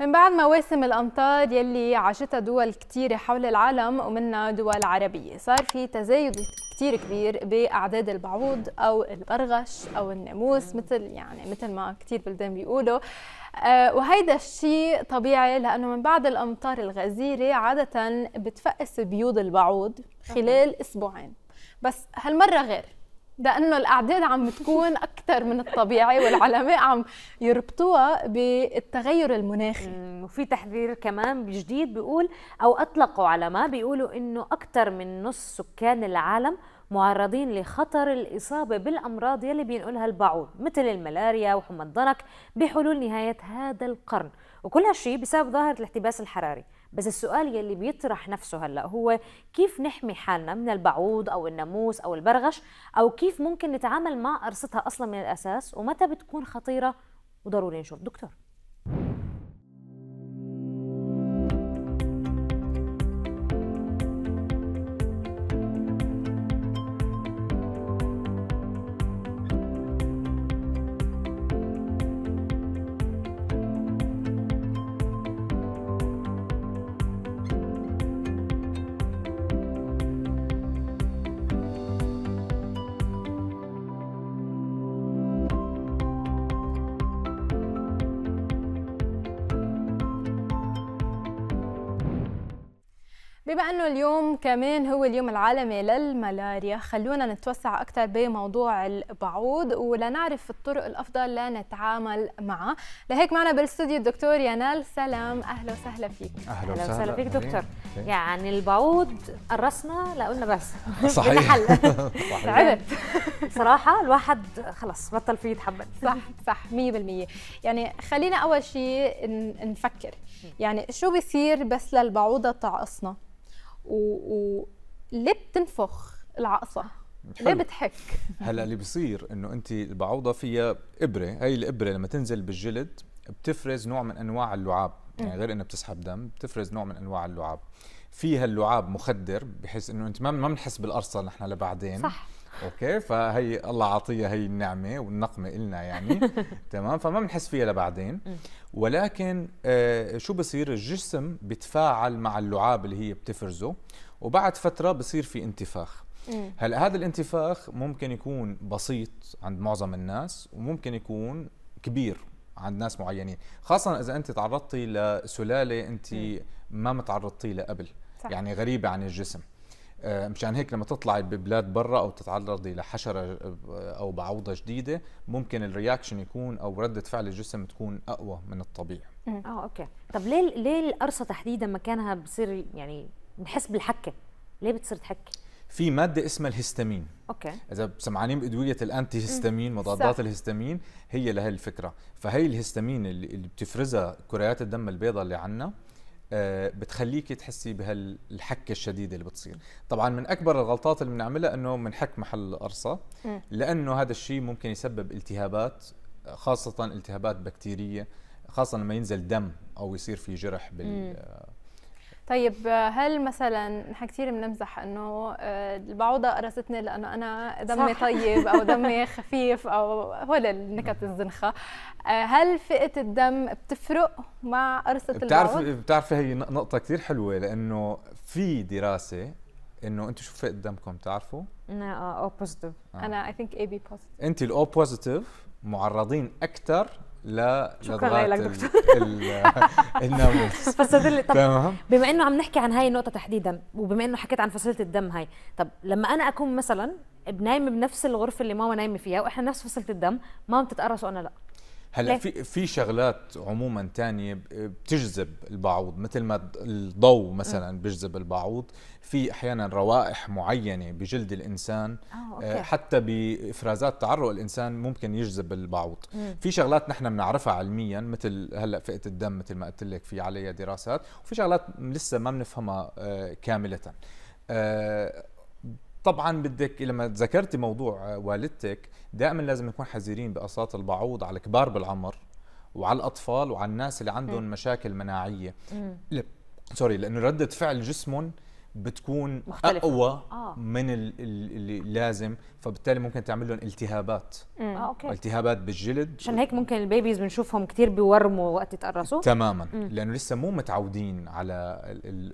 من بعد مواسم الأمطار يلي عاشتها دول كتيرة حول العالم ومنها دول عربية صار في تزايد كثير كبير بأعداد البعوض أو البرغش أو الناموس مثل يعني مثل ما كثير بلدان بيقولوا آه، وهيدا الشيء طبيعي لأنه من بعد الأمطار الغزيرة عادة بتفقس بيوض البعوض خلال أسبوعين بس هالمرة غير لانه الاعداد عم تكون اكثر من الطبيعي والعلماء عم يربطوها بالتغير المناخي وفي تحذير كمان جديد بيقول او اطلقوا على ما بيقولوا انه اكثر من نص سكان العالم معرضين لخطر الإصابة بالأمراض يلي بينقلها البعوض مثل الملاريا وحمى الضنك بحلول نهاية هذا القرن وكل هالشيء بسبب ظاهرة الاحتباس الحراري بس السؤال يلي بيطرح نفسه هلا هو كيف نحمي حالنا من البعوض او الناموس او البرغش او كيف ممكن نتعامل مع قرصتها اصلا من الاساس ومتى بتكون خطيره وضروري نشوف دكتور بما انه اليوم كمان هو اليوم العالمي للملاريا خلونا نتوسع اكثر بموضوع البعوض ولنعرف الطرق الافضل لنتعامل معه لهيك معنا بالاستوديو الدكتور ينال سلام اهلا وسهلا فيك اهلا وسهلا فيك دكتور أهلا. يعني البعوض قرصنا لقلنا بس صحيح تعبت صراحه الواحد خلص بطل فيه يتحمل صح صح 100% يعني خلينا اول شيء نفكر يعني شو بيصير بس للبعوضه تعقصنا و... و... ليه بتنفخ العقصه؟ ليه بتحك؟ هلا اللي بصير انه انت البعوضه فيها ابره، هي الابره لما تنزل بالجلد بتفرز نوع من انواع اللعاب، يعني غير انها بتسحب دم، بتفرز نوع من انواع اللعاب. فيها اللعاب مخدر بحيث انه انت ما ما بنحس بالارصه نحن لبعدين صح اوكي فهي الله عطيه هي النعمه والنقمه إلنا يعني تمام فما بنحس فيها لبعدين ولكن آه شو بصير الجسم بيتفاعل مع اللعاب اللي هي بتفرزه وبعد فتره بصير في انتفاخ هلا هذا الانتفاخ ممكن يكون بسيط عند معظم الناس وممكن يكون كبير عند ناس معينين خاصه اذا انت تعرضتي لسلاله انت ما متعرضتي لها قبل يعني غريبه عن الجسم آه، مشان هيك لما تطلعي ببلاد برا او تتعرضي لحشره آه، او بعوضه جديده ممكن الرياكشن يكون او رده فعل الجسم تكون اقوى من الطبيعي اه اوكي طب ليه ليه القرصه تحديدا مكانها بصير يعني بنحس بالحكه ليه بتصير تحك في ماده اسمها الهستامين اوكي اذا سمعانين بادويه الانتي هستامين مضادات الهستامين هي لهي الفكره فهي الهستامين اللي بتفرزها كريات الدم البيضاء اللي عندنا آه، بتخليكي تحسي بهالحكه الشديده اللي بتصير طبعا من اكبر الغلطات اللي بنعملها انه بنحك محل القرصه لانه هذا الشيء ممكن يسبب التهابات خاصه التهابات بكتيريه خاصه لما ينزل دم او يصير في جرح بال آه، طيب هل مثلا نحن كثير بنمزح انه البعوضه آه، قرصتني لانه انا دمي صح. طيب او دمي خفيف او هول النكت الزنخه آه، هل فئه الدم بتفرق مع قرصه بتعرف بتعرفي هي نقطه كثير حلوه لانه في دراسه انه انتم شو فئه دمكم بتعرفوا؟ انا او آه، بوزيتيف انا اي ثينك اي بي بوزيتيف انت الاو بوزيتيف معرضين اكثر لا شكرا لك دكتور الناموس فصيله طب بما انه عم نحكي عن هاي النقطه تحديدا وبما انه حكيت عن فصيله الدم هاي طب لما انا اكون مثلا بنايمه بنفس الغرفه اللي ماما نايمه فيها واحنا نفس فصيله الدم ماما بتتقرص وانا لا هلا في في شغلات عموما تانية بتجذب البعوض مثل ما الضوء مثلا بيجذب البعوض في احيانا روائح معينه بجلد الانسان آه،, آه، أوكي. حتى بافرازات تعرق الانسان ممكن يجذب البعوض في شغلات نحن بنعرفها علميا مثل هلا فئه الدم مثل ما قلت لك في عليها دراسات وفي شغلات لسه ما بنفهمها آه، كامله آه، طبعا بدك لما ذكرتي موضوع والدتك دائما لازم نكون حذرين باساط البعوض على الكبار بالعمر وعلى الاطفال وعلى الناس اللي عندهم م. مشاكل مناعيه ل... سوري لانه رده فعل جسمهم بتكون مختلفة. اقوى آه. من اللي لازم فبالتالي ممكن تعمل لهم التهابات آه، أوكي. التهابات بالجلد عشان هيك ممكن البيبيز بنشوفهم كثير بيورموا وقت يتقرصوا تماما مم. لانه لسه مو متعودين على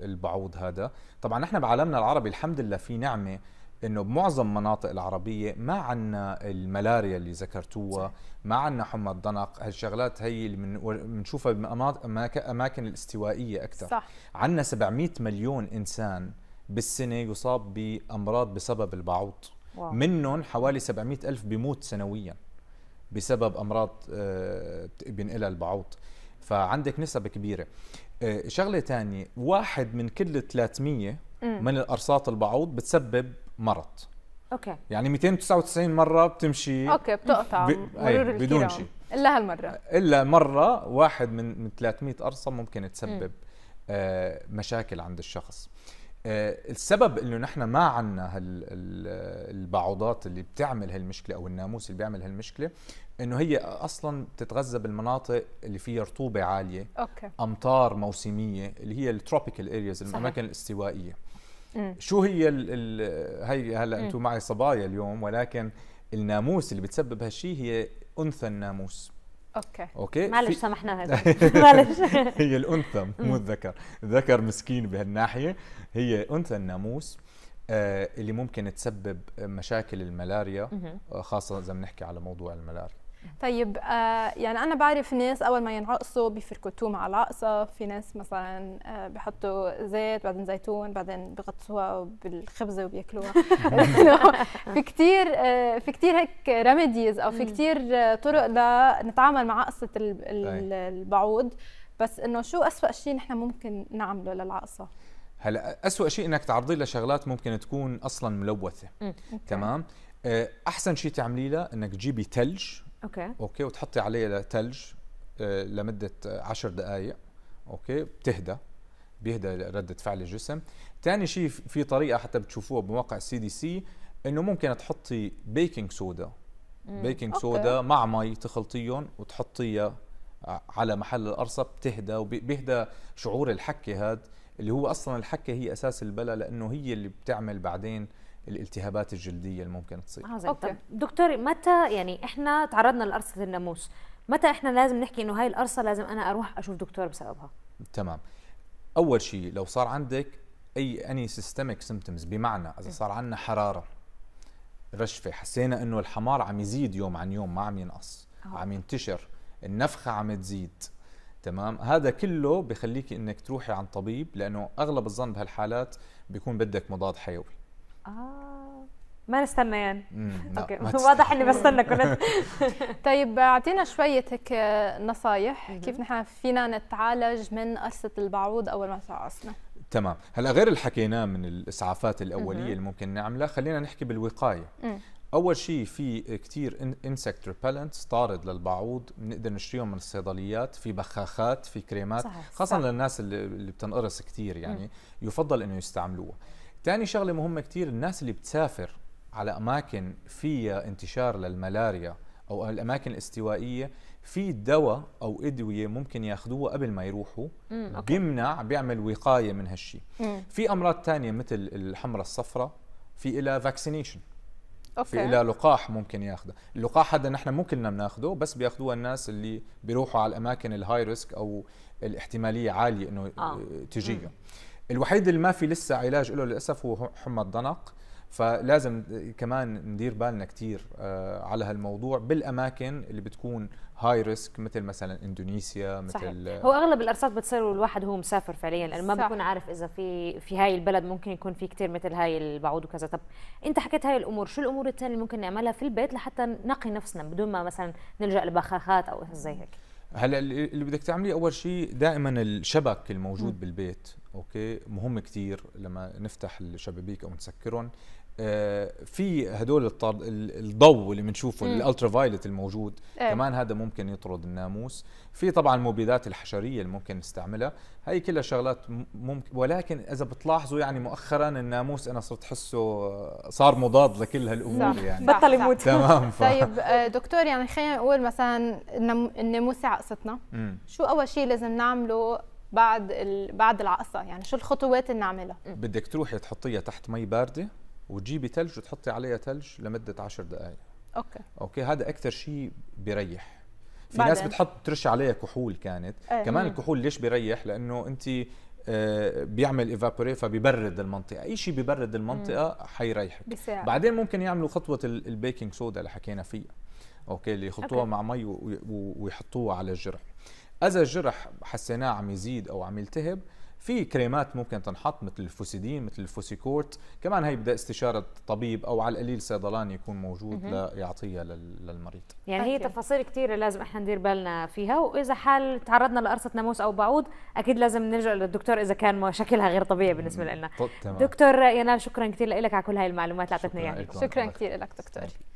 البعوض هذا طبعا نحن بعالمنا العربي الحمد لله في نعمه انه بمعظم مناطق العربيه ما عندنا الملاريا اللي ذكرتوها ما عندنا حمى الضنق هالشغلات هي اللي بنشوفها باماكن الاستوائيه اكثر صح عندنا 700 مليون انسان بالسنه يصاب بامراض بسبب البعوض منهم حوالي 700 الف بيموت سنويا بسبب امراض آه، بينقلها البعوض فعندك نسب كبيره آه، شغله ثانيه واحد من كل 300 من الارصاط البعوض بتسبب مرض اوكي يعني 299 مره بتمشي اوكي بتقطع ب... مرور بدون شيء الا هالمره الا مره واحد من من 300 قرصه ممكن تسبب آه مشاكل عند الشخص آه السبب انه نحن ما عندنا البعوضات اللي بتعمل هالمشكله او الناموس اللي بيعمل هالمشكله انه هي اصلا بتتغذى بالمناطق اللي فيها رطوبه عاليه أوكي. امطار موسميه اللي هي التروبيكال ارياز الاماكن الاستوائيه شو هي الـ الـ هي هلا انتم معي صبايا اليوم ولكن الناموس اللي بتسبب هالشيء هي انثى الناموس اوكي اوكي معلش سامحنا هذا معلش هي الانثى مو الذكر الذكر مسكين بهالناحيه هي انثى الناموس آه، اللي ممكن تسبب مشاكل الملاريا آه، خاصه اذا بنحكي على موضوع الملاريا طيب آه يعني انا بعرف ناس اول ما ينعقصوا بيفركتوه مع العقصه في ناس مثلا آه بحطوا زيت بعدين زيتون بعدين بغطسوها بالخبزه وبياكلوها في كثير آه في كثير هيك ريميديز او في كثير آه، طرق لنتعامل مع عقصه البعوض بس انه شو اسوأ شيء نحن ممكن نعمله للعقصه هلا اسوأ شيء انك تعرضيه لشغلات ممكن تكون اصلا ملوثه تمام آه، احسن شيء تعمليه انك تجيبي ثلج اوكي اوكي وتحطي عليه ثلج آه، لمده عشر دقائق اوكي بتهدى بيهدى رده فعل الجسم ثاني شيء في طريقه حتى بتشوفوها بمواقع السي دي سي انه ممكن تحطي بيكنج سودا بيكنج سودا مع مي تخلطيهم وتحطيها على محل القرصه بتهدى وبيهدى شعور الحكه هذا اللي هو اصلا الحكه هي اساس البلا لانه هي اللي بتعمل بعدين الالتهابات الجلديه اللي ممكن تصير عظيم آه، أوكي. طب دكتور متى يعني احنا تعرضنا لقرصه الناموس متى احنا لازم نحكي انه هاي القرصه لازم انا اروح اشوف دكتور بسببها تمام اول شيء لو صار عندك اي اني سيستميك سيمتمز بمعنى اذا صار عندنا حراره رشفه حسينا انه الحمار عم يزيد يوم عن يوم ما عم ينقص أوه. عم ينتشر النفخه عم تزيد تمام هذا كله بخليك انك تروحي عن طبيب لانه اغلب الظن بهالحالات بيكون بدك مضاد حيوي اه ما نستنى يعني اوكي واضح اني بستنى كلنا طيب اعطينا شويه هيك نصايح كيف نحن فينا نتعالج من قرصه البعوض اول ما تعصنا تمام هلا غير اللي حكيناه من الاسعافات الاوليه اللي ممكن نعملها خلينا نحكي بالوقايه اول شيء في كثير انسكت ريبلنتس طارد للبعوض بنقدر نشتريهم من الصيدليات في بخاخات في كريمات صحيح. خاصه صحيح. للناس اللي بتنقرص كثير يعني يفضل انه يستعملوها ثاني شغله مهمه كثير الناس اللي بتسافر على اماكن فيها انتشار للملاريا او الاماكن الاستوائيه في دواء او ادويه ممكن ياخذوها قبل ما يروحوا بيمنع بيعمل وقايه من هالشيء في امراض ثانيه مثل الحمرة الصفراء في لها فاكسينيشن أوكي. في لها لقاح ممكن ياخذه اللقاح هذا نحن مو كلنا بناخده بس بياخذوها الناس اللي بيروحوا على الاماكن الهاي ريسك او الاحتماليه عاليه انه آه. تجيهم الوحيد اللي ما في لسه علاج له للاسف هو حمى الضنك فلازم كمان ندير بالنا كثير آه، على هالموضوع بالاماكن اللي بتكون هاي ريسك مثل مثلا اندونيسيا مثل صحيح. آه، هو اغلب الارصاد بتصير الواحد هو مسافر فعليا لانه ما بيكون عارف اذا في في هاي البلد ممكن يكون في كثير مثل هاي البعوض وكذا طب انت حكيت هاي الامور شو الامور الثانيه اللي ممكن نعملها في البيت لحتى نقي نفسنا بدون ما مثلا نلجا لبخاخات او زي هيك هلا اللي بدك تعمليه اول شيء دائما الشبك الموجود م. بالبيت اوكي مهم كثير لما نفتح الشبابيك او نسكرهم آه في هدول الطر... الضوء اللي بنشوفه الالترا فايلت الموجود أه. كمان هذا ممكن يطرد الناموس في طبعا المبيدات الحشريه اللي ممكن نستعملها هي كلها شغلات ممكن ولكن اذا بتلاحظوا يعني مؤخرا الناموس انا صرت حسه صار مضاد لكل هالامور صح. يعني بطل يموت تمام ف... طيب آه، دكتور يعني خلينا نقول مثلا الناموسه عقصتنا شو اول شيء لازم نعمله بعد بعد العقصه يعني شو الخطوات اللي نعملها بدك تروحي تحطيها تحت مي بارده وتجيبي ثلج وتحطي عليها ثلج لمده 10 دقائق اوكي اوكي هذا اكثر شيء بيريح في بعدين. ناس بتحط ترش عليها كحول كانت أه. كمان الكحول ليش بيريح لانه انت آه، بيعمل ايفابوري فبيبرد المنطقه اي شيء ببرد المنطقه حيريحك بساعد. بعدين ممكن يعملوا خطوه البيكنج سودا اللي حكينا فيها اوكي اللي يحطوها مع مي ويحطوها على الجرح اذا الجرح حسيناه عم يزيد او عم يلتهب في كريمات ممكن تنحط مثل الفوسيدين مثل الفوسيكورت كمان هي بدها استشارة طبيب أو على القليل صيدلاني يكون موجود ليعطيها للمريض يعني هي تفاصيل كثيرة لازم احنا ندير بالنا فيها وإذا حال تعرضنا لقرصة ناموس أو بعوض أكيد لازم نلجأ للدكتور إذا كان شكلها غير طبيعي بالنسبة لنا دكتور ينال شكرا كثير لك على كل هاي المعلومات اللي أعطتنا إياها شكرا كثير لك دكتور